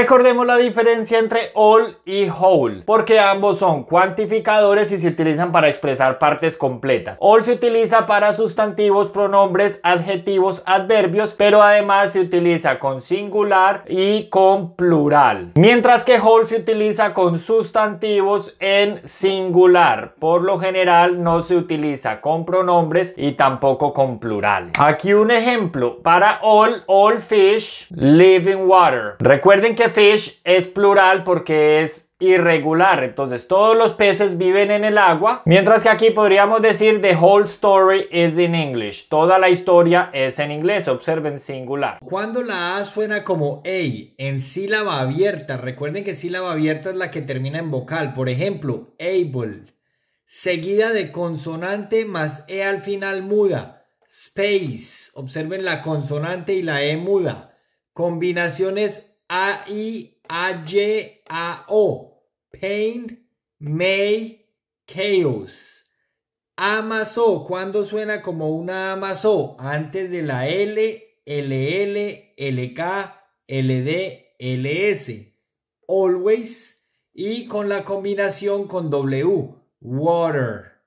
Recordemos la diferencia entre all y whole, porque ambos son cuantificadores y se utilizan para expresar partes completas. All se utiliza para sustantivos, pronombres, adjetivos, adverbios, pero además se utiliza con singular y con plural. Mientras que whole se utiliza con sustantivos en singular. Por lo general no se utiliza con pronombres y tampoco con plural. Aquí un ejemplo para all, all fish live in water. Recuerden que fish es plural porque es irregular. Entonces todos los peces viven en el agua. Mientras que aquí podríamos decir the whole story is in English. Toda la historia es en inglés. Observen singular. Cuando la A suena como A en sílaba abierta. Recuerden que sílaba abierta es la que termina en vocal. Por ejemplo, able. Seguida de consonante más E al final muda. Space. Observen la consonante y la E muda. Combinaciones a-I-A-Y-A-O. Pain, May, Chaos. O, ¿Cuándo suena como una Amazó? Antes de la L, l l k l d l s Always. Y con la combinación con W. Water.